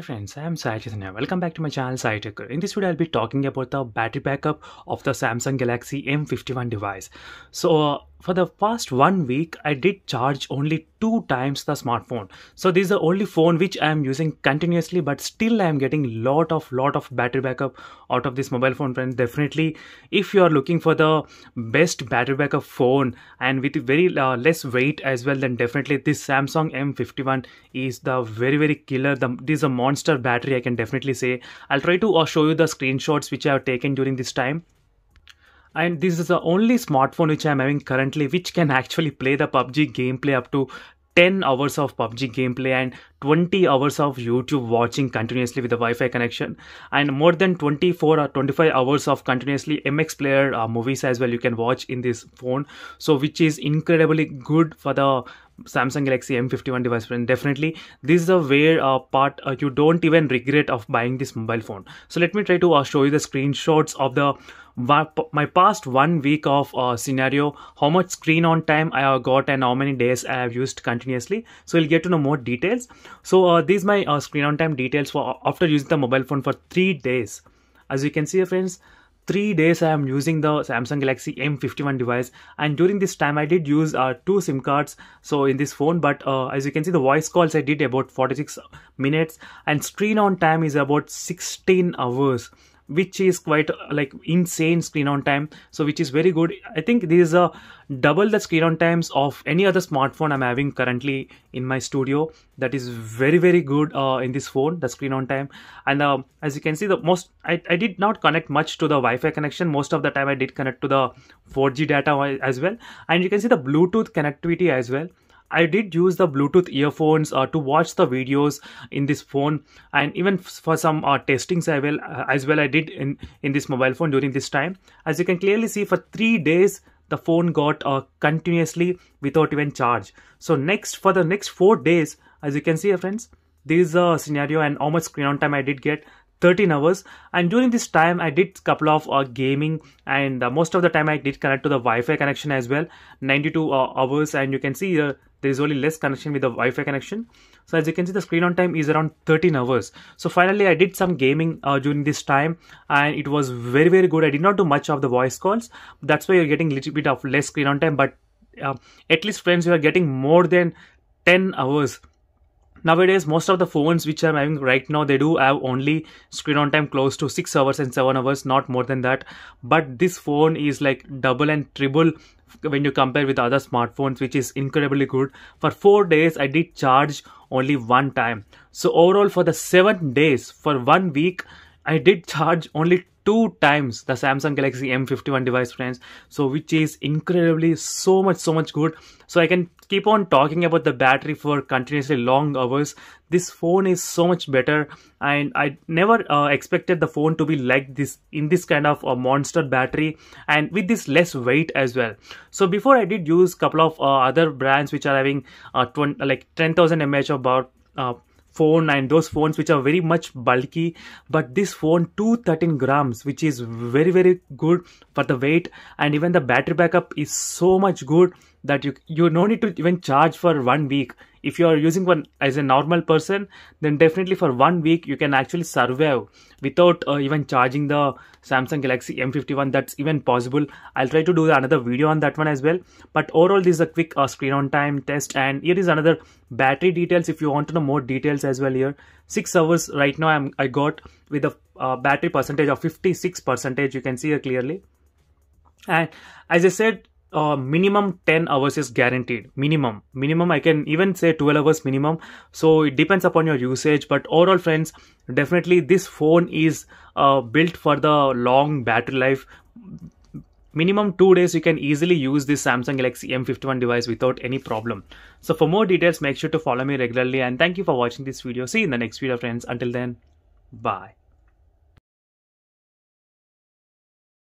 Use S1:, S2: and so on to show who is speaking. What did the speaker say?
S1: Hi friends, I am Sai Chaitanya. Welcome back to my channel Sai In this video, I'll be talking about the battery backup of the Samsung Galaxy M51 device. So uh, for the past one week i did charge only two times the smartphone so this is the only phone which i am using continuously but still i am getting lot of lot of battery backup out of this mobile phone And definitely if you are looking for the best battery backup phone and with very uh, less weight as well then definitely this samsung m51 is the very very killer the, this is a monster battery i can definitely say i'll try to uh, show you the screenshots which i have taken during this time and this is the only smartphone which i'm having currently which can actually play the pubg gameplay up to 10 hours of PUBG gameplay and 20 hours of YouTube watching continuously with the Wi Fi connection, and more than 24 or 25 hours of continuously MX Player uh, movies as well. You can watch in this phone, so which is incredibly good for the Samsung Galaxy M51 device friend. Definitely, this is a where uh, part uh, you don't even regret of buying this mobile phone. So let me try to uh, show you the screenshots of the my past one week of uh, scenario, how much screen on time I have got and how many days I have used continuously. So you'll get to know more details. So uh, these my uh, screen on time details for after using the mobile phone for three days. As you can see, friends, three days I am using the Samsung Galaxy M51 device and during this time I did use uh, two SIM cards so in this phone but uh, as you can see the voice calls I did about 46 minutes and screen on time is about 16 hours which is quite uh, like insane screen on time so which is very good i think this is a double the screen on times of any other smartphone i'm having currently in my studio that is very very good uh, in this phone the screen on time and uh, as you can see the most I, I did not connect much to the wi-fi connection most of the time i did connect to the 4g data as well and you can see the bluetooth connectivity as well I did use the Bluetooth earphones uh, to watch the videos in this phone, and even for some uh, testings, as well. uh, as well. I did in in this mobile phone during this time. As you can clearly see, for three days the phone got uh, continuously without even charge. So next for the next four days, as you can see, friends, this is a scenario and how much screen on time I did get. 13 hours and during this time i did couple of uh, gaming and uh, most of the time i did connect to the wi-fi connection as well 92 uh, hours and you can see uh, there is only less connection with the wi-fi connection so as you can see the screen on time is around 13 hours so finally i did some gaming uh, during this time and it was very very good i did not do much of the voice calls that's why you're getting a little bit of less screen on time but uh, at least friends you are getting more than 10 hours nowadays most of the phones which i'm having right now they do have only screen on time close to six hours and seven hours not more than that but this phone is like double and triple when you compare with other smartphones which is incredibly good for four days i did charge only one time so overall for the seven days for one week i did charge only two times the Samsung Galaxy M51 device friends so which is incredibly so much so much good so I can keep on talking about the battery for continuously long hours this phone is so much better and I never uh, expected the phone to be like this in this kind of a monster battery and with this less weight as well so before I did use couple of uh, other brands which are having uh, like 10,000 mAh about uh, phone and those phones which are very much bulky but this phone 213 grams which is very very good for the weight and even the battery backup is so much good that you you no need to even charge for one week if you are using one as a normal person then definitely for one week you can actually survive without uh, even charging the samsung galaxy m51 that's even possible i'll try to do another video on that one as well but overall this is a quick uh, screen on time test and here is another battery details if you want to know more details as well here six hours right now i'm i got with a uh, battery percentage of 56 percentage you can see here clearly and as i said uh, minimum 10 hours is guaranteed minimum minimum i can even say 12 hours minimum so it depends upon your usage but overall friends definitely this phone is uh, built for the long battery life minimum 2 days you can easily use this samsung galaxy m51 device without any problem so for more details make sure to follow me regularly and thank you for watching this video see you in the next video friends until then bye